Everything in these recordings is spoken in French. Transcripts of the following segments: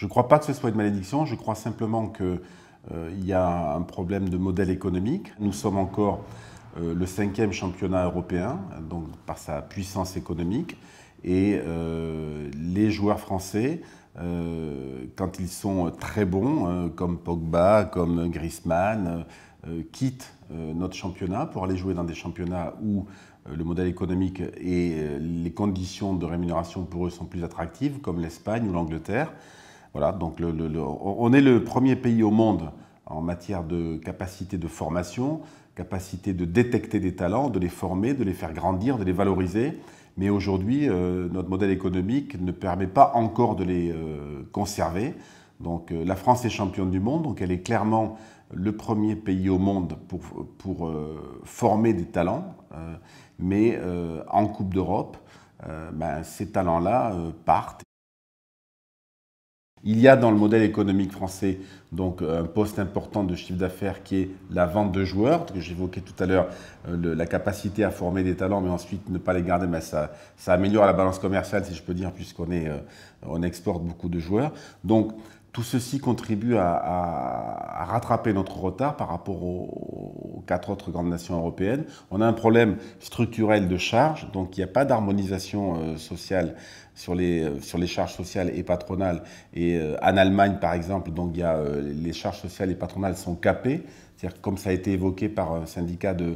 Je ne crois pas que ce soit une malédiction, je crois simplement qu'il euh, y a un problème de modèle économique. Nous sommes encore euh, le cinquième championnat européen, donc par sa puissance économique, et euh, les joueurs français, quand ils sont très bons, comme Pogba, comme Griezmann, quittent notre championnat pour aller jouer dans des championnats où le modèle économique et les conditions de rémunération pour eux sont plus attractives, comme l'Espagne ou l'Angleterre. Voilà, donc le, on est le premier pays au monde en matière de capacité de formation, capacité de détecter des talents, de les former, de les faire grandir, de les valoriser. Mais aujourd'hui, euh, notre modèle économique ne permet pas encore de les euh, conserver. Donc euh, la France est championne du monde, donc elle est clairement le premier pays au monde pour, pour former des talents. mais en Coupe d'Europe, ben, ces talents-là partent. Il y a dans le modèle économique français donc un poste important de chiffre d'affaires qui est la vente de joueurs, que j'évoquais tout à l'heure, euh, la capacité à former des talents, mais ensuite ne pas les garder, mais ça, améliore la balance commerciale, si je peux dire, puisqu'on est, euh, on exporte beaucoup de joueurs. Donc tout ceci contribue à, à rattraper notre retard par rapport au, quatre autres grandes nations européennes. On a un problème structurel de charges, donc il n'y a pas d'harmonisation euh, sociale sur les, euh, sur les charges sociales et patronales. Et euh, en Allemagne, par exemple, donc, il y a, les charges sociales et patronales sont capées. C'est-à-dire comme ça a été évoqué par un syndicat de,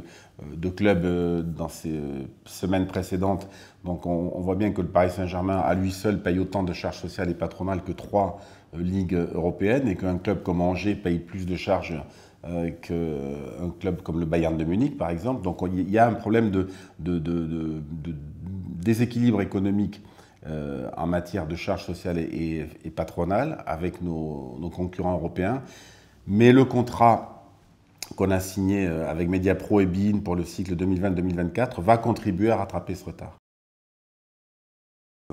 de clubs dans ces semaines précédentes, donc on, on, voit bien que le Paris Saint-Germain, à lui seul, paye autant de charges sociales et patronales que trois ligues européennes et qu'un club comme Angers paye plus de charges euh, qu'un euh, club comme le Bayern de Munich, par exemple. Donc il y a un problème de, déséquilibre économique euh, en matière de charges sociales et, et, patronales avec nos, concurrents européens. Mais le contrat qu'on a signé avec Mediapro et BIN pour le cycle 2020-2024 va contribuer à rattraper ce retard.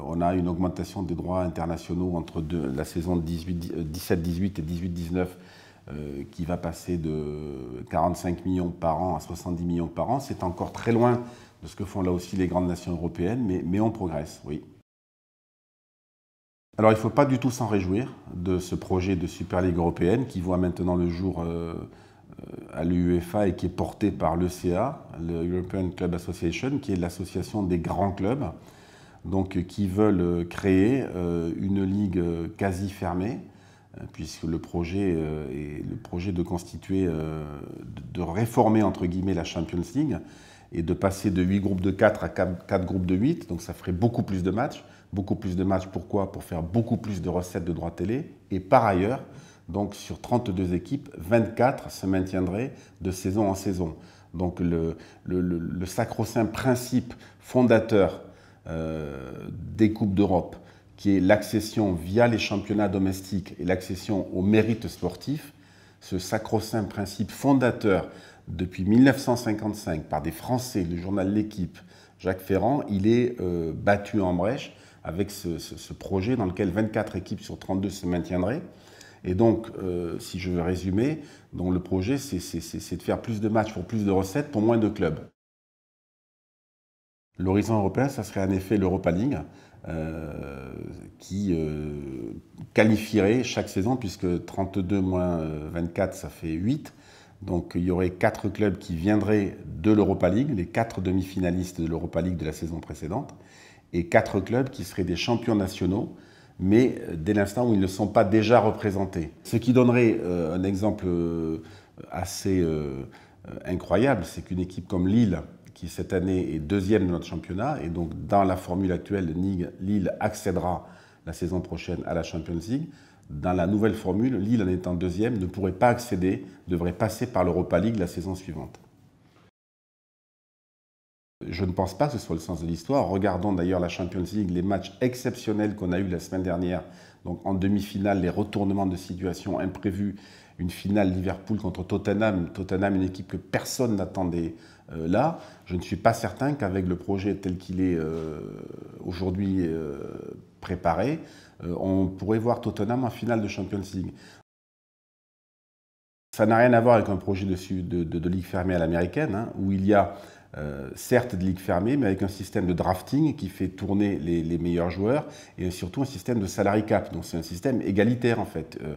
On a une augmentation des droits internationaux entre la saison 17-18 et 18-19 euh, qui va passer de 45 millions par an à 70 millions par an. C'est encore très loin de ce que font là aussi les grandes nations européennes, mais, on progresse, oui. Alors il ne faut pas du tout s'en réjouir de ce projet de Super Ligue européenne qui voit maintenant le jour euh, euh, à l'UEFA et qui est porté par l'ECA, l'European Club Association, qui est l'association des grands clubs, donc qui veulent créer une ligue quasi fermée euh, puisque le projet, euh, est, le projet de constituer, euh, de réformer entre guillemets la Champions League et de passer de 8 groupes de 4 à 4, groupes de 8, donc ça ferait beaucoup plus de matchs. Beaucoup plus de matchs, pourquoi Pour faire beaucoup plus de recettes de droits télé. Et par ailleurs, donc sur 32 équipes, 24 se maintiendraient de saison en saison. Donc le, sacro-saint principe fondateur des Coupes d'Europe, qui est l'accession via les championnats domestiques et l'accession au mérite sportif, ce sacro-saint principe fondateur depuis 1955 par des Français, le journal L'équipe, Jacques Ferrand, il est euh, battu en brèche avec ce, projet dans lequel 24 équipes sur 32 se maintiendraient. Et donc, euh, si je veux résumer, le projet, c'est de faire plus de matchs pour plus de recettes pour moins de clubs. L'horizon européen, ça serait en effet l'Europa League, euh, qui euh, qualifierait chaque saison, puisque 32 moins 24, ça fait 8. Donc il y aurait quatre clubs qui viendraient de l'Europa League, les quatre demi-finalistes de l'Europa League de la saison précédente, et quatre clubs qui seraient des champions nationaux, mais euh, dès l'instant où ils ne sont pas déjà représentés. Ce qui donnerait un exemple assez incroyable, c'est qu'une équipe comme Lille, qui cette année est deuxième de notre championnat. Et donc, dans la formule actuelle, Lille accédera la saison prochaine à la Champions League. Dans la nouvelle formule, Lille, en étant deuxième, ne pourrait pas accéder, devrait passer par l'Europa League la saison suivante. Je ne pense pas que ce soit le sens de l'histoire. Regardons d'ailleurs la Champions League, les matchs exceptionnels qu'on a eus la semaine dernière. Donc en demi-finale, les retournements de situation imprévus. Une finale Liverpool contre Tottenham. Tottenham, une équipe que personne n'attendait. Euh, là, je ne suis pas certain qu'avec le projet tel qu'il est euh, aujourd'hui euh, préparé, on pourrait voir Tottenham en finale de Champions League. Ça n'a rien à voir avec un projet de, ligue fermée à l'américaine, hein, où il y a euh, certes de ligue fermée, mais avec un système de drafting qui fait tourner les, meilleurs joueurs et surtout un système de salary cap. Donc c'est un système égalitaire en fait, euh,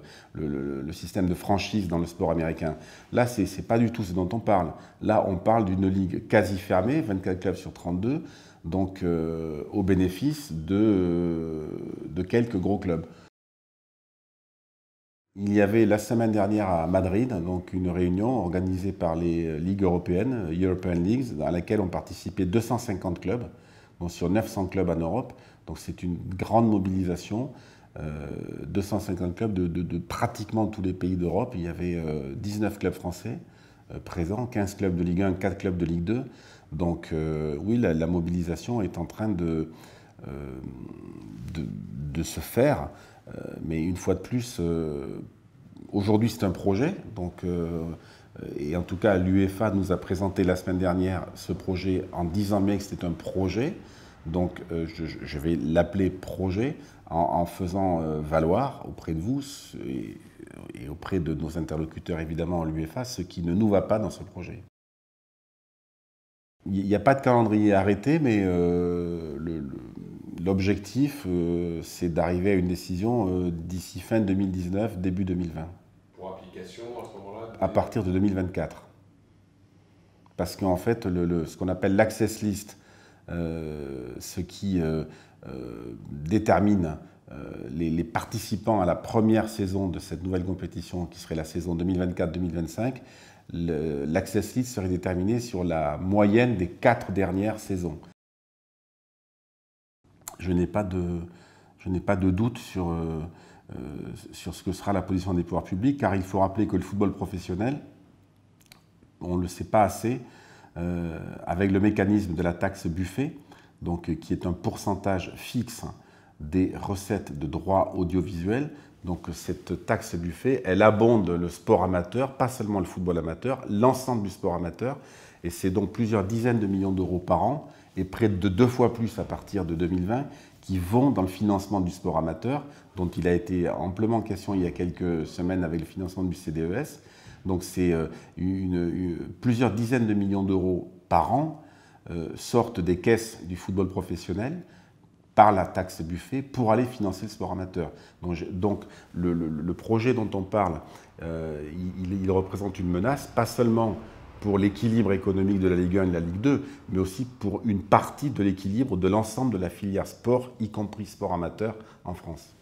le, système de franchise dans le sport américain. Là, c'est n'est pas du tout ce dont on parle. Là, on parle d'une ligue quasi fermée, 24 clubs sur 32, donc euh, au bénéfice de quelques gros clubs. Il y avait la semaine dernière à Madrid donc une réunion organisée par les ligues européennes, European Leagues, à laquelle ont participé 250 clubs, sur 900 clubs en Europe. Donc c'est une grande mobilisation. 250 euh, clubs de, pratiquement tous les pays d'Europe. Il y avait 19 euh, clubs français euh, présents, 15 clubs de Ligue 1, 4 clubs de Ligue 2. Donc oui, la, mobilisation est en train de se faire. Euh, mais une fois de plus, euh, aujourd'hui c'est un projet, donc euh, et en tout cas, l'UEFA nous a présenté la semaine dernière ce projet en disant bien que c'était un projet. Donc, je, vais l'appeler projet en, faisant valoir auprès de vous et, auprès de nos interlocuteurs, évidemment, en l'UEFA, ce qui ne nous va pas dans ce projet. Il n'y a pas de calendrier arrêté, mais le, l'objectif, euh, c'est d'arriver à une décision euh, d'ici fin 2019, début 2020. Pour application à ce moment-là À partir de 2024. Parce qu'en fait, ce qu'on appelle l'access list, euh, ce qui détermine les, les, participants à la première saison de cette nouvelle compétition, qui serait la saison 2024-2025, l'access list serait déterminé sur la moyenne des quatre dernières saisons je n'ai pas de, doute euh, euh, sur, ce que sera la position des pouvoirs publics, car il faut rappeler que le football professionnel, on ne le sait pas assez, euh, avec le mécanisme de la taxe buffet, donc, qui est un pourcentage fixe des recettes de droits audiovisuels. Donc cette taxe buffet, elle abonde le sport amateur, pas seulement le football amateur, l'ensemble du sport amateur, et c'est donc plusieurs dizaines de millions d'euros par an, et près de deux fois plus à partir de 2020, qui vont dans le financement du sport amateur, dont il a été amplement question il y a quelques semaines avec le financement du CDES. Donc c'est euh, plusieurs dizaines de millions d'euros par an euh, sortent des caisses du football professionnel par la taxe buffet pour aller financer le sport amateur. Donc, le, projet dont on parle, euh, il, représente une menace, pas seulement pour l'équilibre économique de la Ligue 1 et de la Ligue 2, mais aussi pour une partie de l'équilibre de l'ensemble de la filière sport, y compris sport amateur en France.